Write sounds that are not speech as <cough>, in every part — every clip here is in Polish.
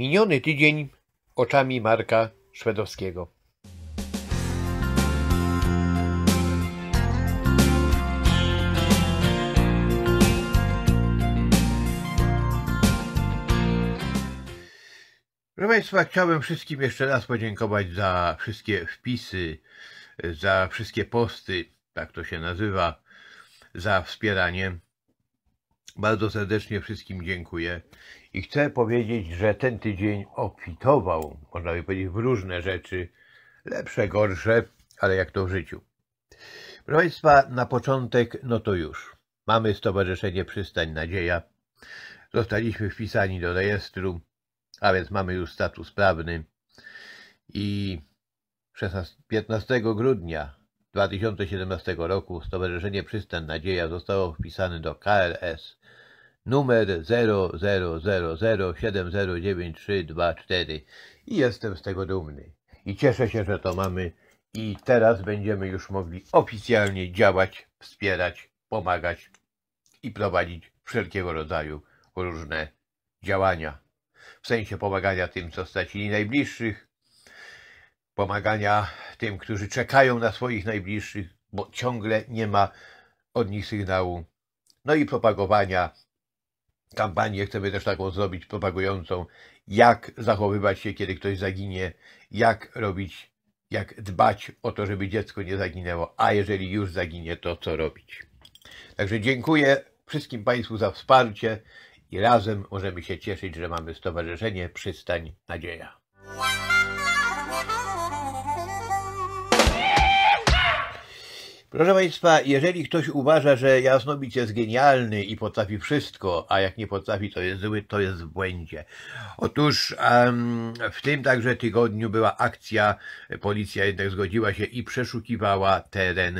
Miniony tydzień oczami Marka Szwedowskiego. Proszę Państwa, chciałbym wszystkim jeszcze raz podziękować za wszystkie wpisy, za wszystkie posty, tak to się nazywa, za wspieranie bardzo serdecznie wszystkim dziękuję i chcę powiedzieć, że ten tydzień obfitował, można by powiedzieć, w różne rzeczy, lepsze, gorsze, ale jak to w życiu. Proszę Państwa, na początek, no to już. Mamy Stowarzyszenie Przystań Nadzieja. Zostaliśmy wpisani do rejestru, a więc mamy już status prawny. I 16, 15 grudnia 2017 roku Stowarzyszenie Przystań Nadzieja zostało wpisane do KRS numer 0000709324 i jestem z tego dumny. I cieszę się, że to mamy i teraz będziemy już mogli oficjalnie działać, wspierać, pomagać i prowadzić wszelkiego rodzaju różne działania. W sensie pomagania tym, co stracili najbliższych, pomagania tym, którzy czekają na swoich najbliższych, bo ciągle nie ma od nich sygnału. No i propagowania. Kampanię chcemy też taką zrobić, propagującą, jak zachowywać się, kiedy ktoś zaginie, jak robić, jak dbać o to, żeby dziecko nie zaginęło, a jeżeli już zaginie, to co robić. Także dziękuję wszystkim Państwu za wsparcie i razem możemy się cieszyć, że mamy Stowarzyszenie Przystań Nadzieja. Proszę Państwa, jeżeli ktoś uważa, że Jasnobic jest genialny i potrafi wszystko, a jak nie potrafi, to jest zły, to jest w błędzie. Otóż um, w tym także tygodniu była akcja, policja jednak zgodziła się i przeszukiwała teren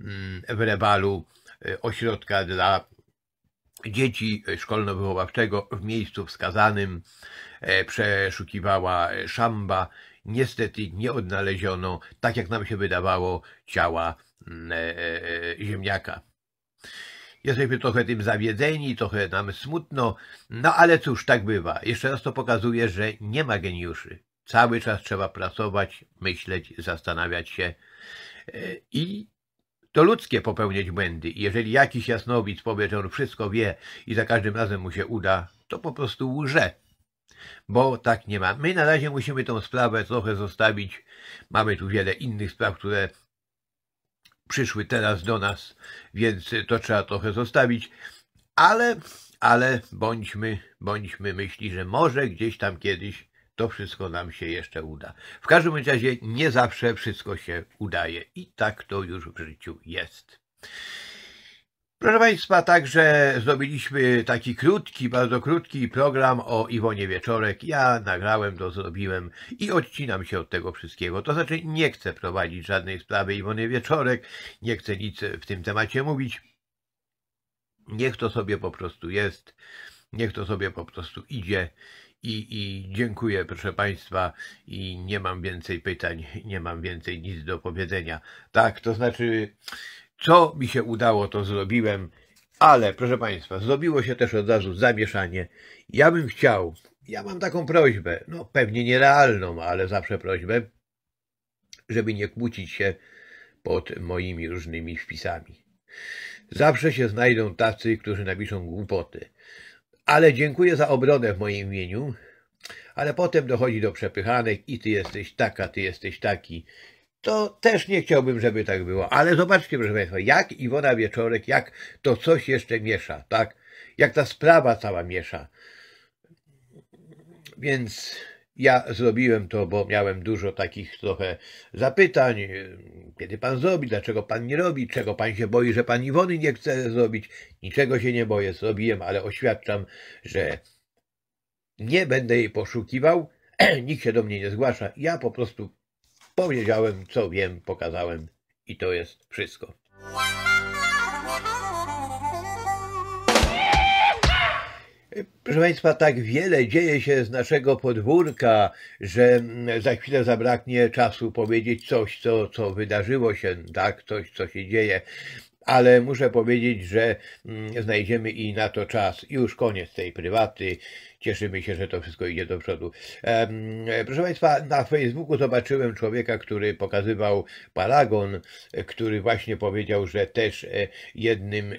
um, w rewalu e, ośrodka dla dzieci szkolno-wychowawczego w miejscu wskazanym. E, przeszukiwała szamba. Niestety nie odnaleziono, tak jak nam się wydawało, ciała E, e, e, ziemniaka. Jesteśmy trochę tym zawiedzeni, trochę nam smutno, no ale cóż, tak bywa. Jeszcze raz to pokazuje, że nie ma geniuszy. Cały czas trzeba pracować, myśleć, zastanawiać się i to ludzkie popełniać błędy. Jeżeli jakiś jasnowidz powie, że on wszystko wie i za każdym razem mu się uda, to po prostu łże. Bo tak nie ma. My na razie musimy tą sprawę trochę zostawić. Mamy tu wiele innych spraw, które przyszły teraz do nas, więc to trzeba trochę zostawić, ale, ale bądźmy, bądźmy myśli, że może gdzieś tam kiedyś to wszystko nam się jeszcze uda. W każdym razie nie zawsze wszystko się udaje i tak to już w życiu jest. Proszę Państwa, także zrobiliśmy taki krótki, bardzo krótki program o Iwonie Wieczorek. Ja nagrałem to, zrobiłem i odcinam się od tego wszystkiego. To znaczy nie chcę prowadzić żadnej sprawy Iwony Wieczorek, nie chcę nic w tym temacie mówić. Niech to sobie po prostu jest, niech to sobie po prostu idzie. I, I, dziękuję, proszę Państwa, i nie mam więcej pytań, nie mam więcej nic do powiedzenia. Tak, to znaczy, co mi się udało, to zrobiłem, ale proszę Państwa, zrobiło się też od razu zamieszanie. Ja bym chciał, ja mam taką prośbę, no pewnie nierealną, ale zawsze prośbę, żeby nie kłócić się pod moimi różnymi wpisami. Zawsze się znajdą tacy, którzy napiszą głupoty. Ale dziękuję za obronę w moim imieniu, ale potem dochodzi do przepychanek i ty jesteś taka, ty jesteś taki, to też nie chciałbym, żeby tak było. Ale zobaczcie, proszę Państwa, jak Iwona Wieczorek, jak to coś jeszcze miesza, tak? Jak ta sprawa cała miesza. Więc ja zrobiłem to, bo miałem dużo takich trochę zapytań. Kiedy pan zrobi, dlaczego pan nie robi, czego pan się boi, że pan Iwony nie chce zrobić. Niczego się nie boję, zrobiłem, ale oświadczam, że nie będę jej poszukiwał. <clears throat> Nikt się do mnie nie zgłasza. Ja po prostu Powiedziałem, co wiem, pokazałem i to jest wszystko. Proszę Państwa, tak wiele dzieje się z naszego podwórka, że mm, za chwilę zabraknie czasu powiedzieć coś, co, co wydarzyło się, tak, coś, co się dzieje. Ale muszę powiedzieć, że mm, znajdziemy i na to czas. Już koniec tej prywaty. Cieszymy się, że to wszystko idzie do przodu. E, proszę Państwa, na Facebooku zobaczyłem człowieka, który pokazywał paragon, e, który właśnie powiedział, że też e, jednym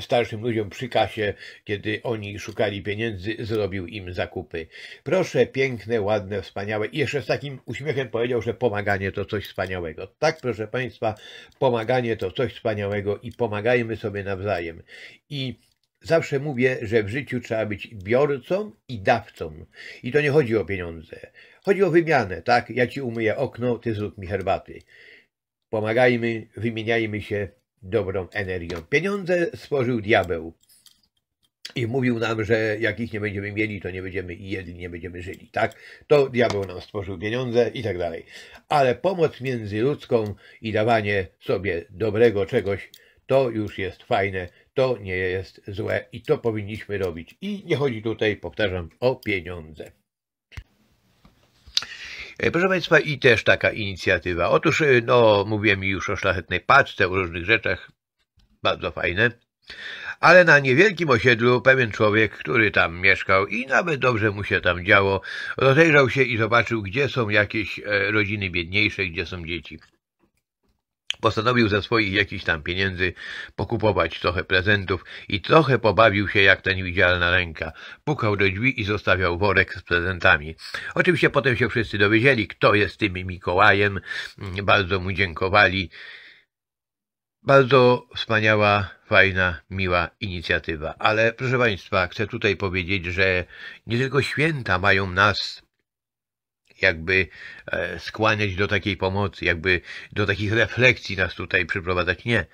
starszym ludziom przy kasie, kiedy oni szukali pieniędzy, zrobił im zakupy. Proszę, piękne, ładne, wspaniałe. I jeszcze z takim uśmiechem powiedział, że pomaganie to coś wspaniałego. Tak, proszę Państwa, pomaganie to coś wspaniałego i pomagajmy sobie nawzajem. I Zawsze mówię, że w życiu trzeba być biorcą i dawcą. I to nie chodzi o pieniądze. Chodzi o wymianę, tak? Ja ci umyję okno, ty zrób mi herbaty. Pomagajmy, wymieniajmy się dobrą energią. Pieniądze stworzył diabeł. I mówił nam, że jak ich nie będziemy mieli, to nie będziemy jedli, nie będziemy żyli, tak? To diabeł nam stworzył pieniądze i tak dalej. Ale pomoc międzyludzką i dawanie sobie dobrego czegoś, to już jest fajne, to nie jest złe i to powinniśmy robić. I nie chodzi tutaj, powtarzam, o pieniądze. E, proszę Państwa, i też taka inicjatywa. Otóż, e, no, mówiłem już o szlachetnej paczce, o różnych rzeczach, bardzo fajne, ale na niewielkim osiedlu pewien człowiek, który tam mieszkał i nawet dobrze mu się tam działo, rozejrzał się i zobaczył, gdzie są jakieś e, rodziny biedniejsze, gdzie są dzieci postanowił ze swoich jakichś tam pieniędzy pokupować trochę prezentów i trochę pobawił się jak ten widzialna ręka. Pukał do drzwi i zostawiał worek z prezentami. Oczywiście potem się wszyscy dowiedzieli, kto jest tym Mikołajem. Bardzo mu dziękowali. Bardzo wspaniała, fajna, miła inicjatywa. Ale proszę Państwa, chcę tutaj powiedzieć, że nie tylko święta mają nas jakby e, skłaniać do takiej pomocy, jakby do takich refleksji nas tutaj przyprowadzać. Nie.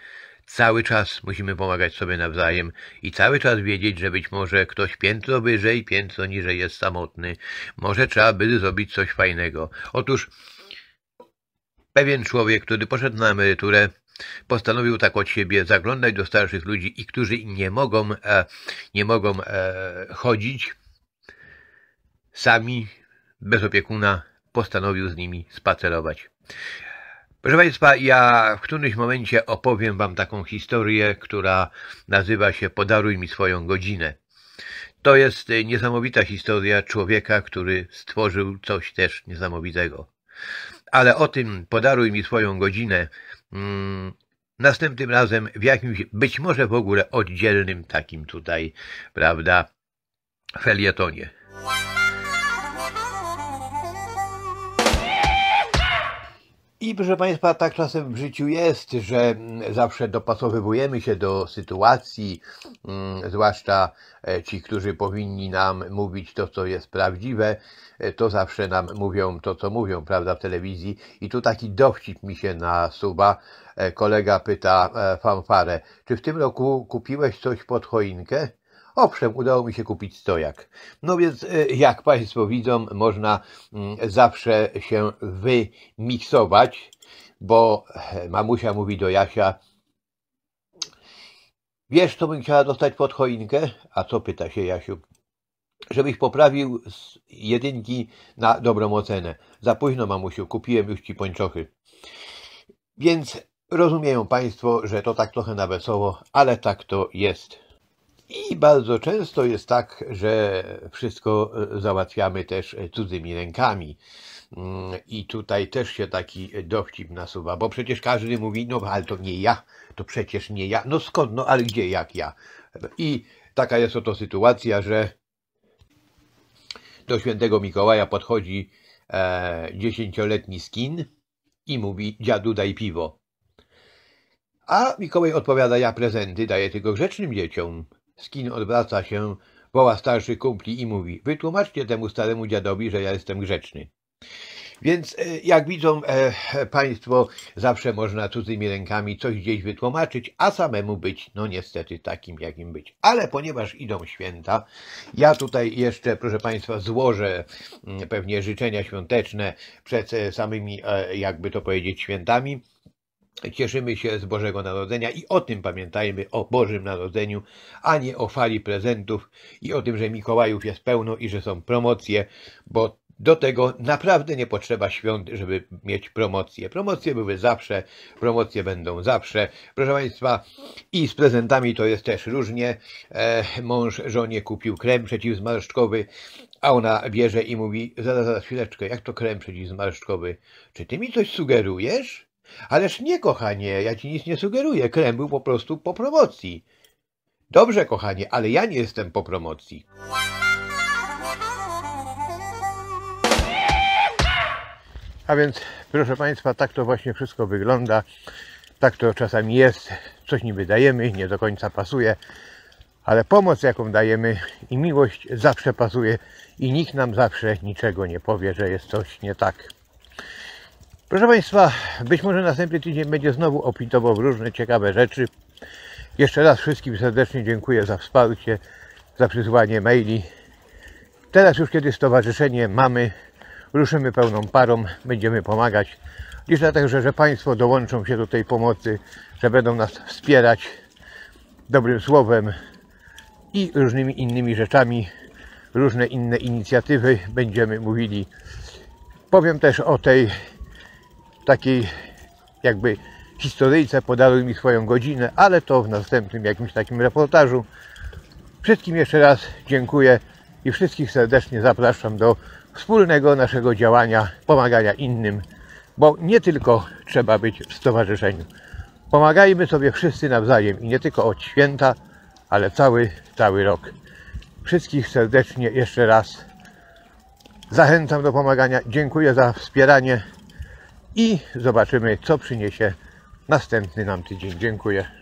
Cały czas musimy pomagać sobie nawzajem i cały czas wiedzieć, że być może ktoś piętro wyżej, piętro niżej jest samotny. Może trzeba by zrobić coś fajnego. Otóż pewien człowiek, który poszedł na emeryturę, postanowił tak od siebie zaglądać do starszych ludzi i którzy nie mogą, e, nie mogą e, chodzić sami bez opiekuna postanowił z nimi spacerować. Proszę Państwa, ja w którymś momencie opowiem Wam taką historię, która nazywa się Podaruj mi swoją godzinę. To jest niesamowita historia człowieka, który stworzył coś też niesamowitego. Ale o tym podaruj mi swoją godzinę mm, następnym razem w jakimś, być może w ogóle oddzielnym takim tutaj, prawda, felietonie. I proszę Państwa, tak czasem w życiu jest, że mm, zawsze dopasowywujemy się do sytuacji, mm, zwłaszcza e, ci, którzy powinni nam mówić to, co jest prawdziwe, e, to zawsze nam mówią to, co mówią, prawda, w telewizji. I tu taki dowcip mi się nasuwa. E, kolega pyta fanfarę, czy w tym roku kupiłeś coś pod choinkę? Owszem, udało mi się kupić stojak. No więc, e, jak Państwo widzą, można mm, zawsze się wymiksować, bo mamusia mówi do Jasia, wiesz, co bym chciała dostać pod choinkę? A co pyta się Jasiu? Żebyś poprawił z jedynki na dobrą ocenę. Za późno, mamusiu, kupiłem już Ci pończochy. Więc rozumieją Państwo, że to tak trochę na wesoło, ale tak to jest. I bardzo często jest tak, że wszystko e, załatwiamy też e, cudzymi rękami. Mm, I tutaj też się taki e, dowcip nasuwa, bo przecież każdy mówi, no ale to nie ja, to przecież nie ja, no skąd, no ale gdzie, jak ja. I taka jest oto sytuacja, że do świętego Mikołaja podchodzi dziesięcioletni skin i mówi, dziadu daj piwo. A Mikołaj odpowiada, ja prezenty daję tylko grzecznym dzieciom. Skin odwraca się, woła starszych kumpli i mówi wytłumaczcie temu staremu dziadowi, że ja jestem grzeczny. Więc e, jak widzą e, Państwo, zawsze można cudzymi rękami coś gdzieś wytłumaczyć, a samemu być, no niestety, takim jakim być. Ale ponieważ idą święta, ja tutaj jeszcze, proszę Państwa, złożę mm, pewnie życzenia świąteczne przed e, samymi, e, jakby to powiedzieć, świętami cieszymy się z Bożego Narodzenia i o tym pamiętajmy, o Bożym Narodzeniu, a nie o fali prezentów i o tym, że Mikołajów jest pełno i że są promocje, bo do tego naprawdę nie potrzeba świąt, żeby mieć promocje. Promocje były zawsze, promocje będą zawsze. Proszę Państwa, i z prezentami to jest też różnie. E, mąż żonie kupił krem przeciwzmarszczkowy, a ona bierze i mówi, zaraz, zaraz, chwileczkę, jak to krem przeciwzmarszczkowy? Czy Ty mi coś sugerujesz? Ależ nie, kochanie, ja ci nic nie sugeruję. Krem był po prostu po promocji. Dobrze, kochanie, ale ja nie jestem po promocji. A więc, proszę Państwa, tak to właśnie wszystko wygląda. Tak to czasami jest. Coś niby dajemy, nie do końca pasuje. Ale pomoc, jaką dajemy i miłość zawsze pasuje i nikt nam zawsze niczego nie powie, że jest coś nie tak. Proszę Państwa, być może następny tydzień będzie znowu opitował różne ciekawe rzeczy. Jeszcze raz wszystkim serdecznie dziękuję za wsparcie, za przysłanie maili. Teraz już kiedy stowarzyszenie mamy, ruszymy pełną parą, będziemy pomagać. Liczę także, że Państwo dołączą się do tej pomocy, że będą nas wspierać dobrym słowem i różnymi innymi rzeczami, różne inne inicjatywy będziemy mówili. Powiem też o tej w takiej jakby historyjce, podaruj mi swoją godzinę, ale to w następnym jakimś takim reportażu. Wszystkim jeszcze raz dziękuję i wszystkich serdecznie zapraszam do wspólnego naszego działania, pomagania innym, bo nie tylko trzeba być w stowarzyszeniu. Pomagajmy sobie wszyscy nawzajem i nie tylko od święta, ale cały, cały rok. Wszystkich serdecznie jeszcze raz zachęcam do pomagania. Dziękuję za wspieranie i zobaczymy, co przyniesie następny nam tydzień. Dziękuję.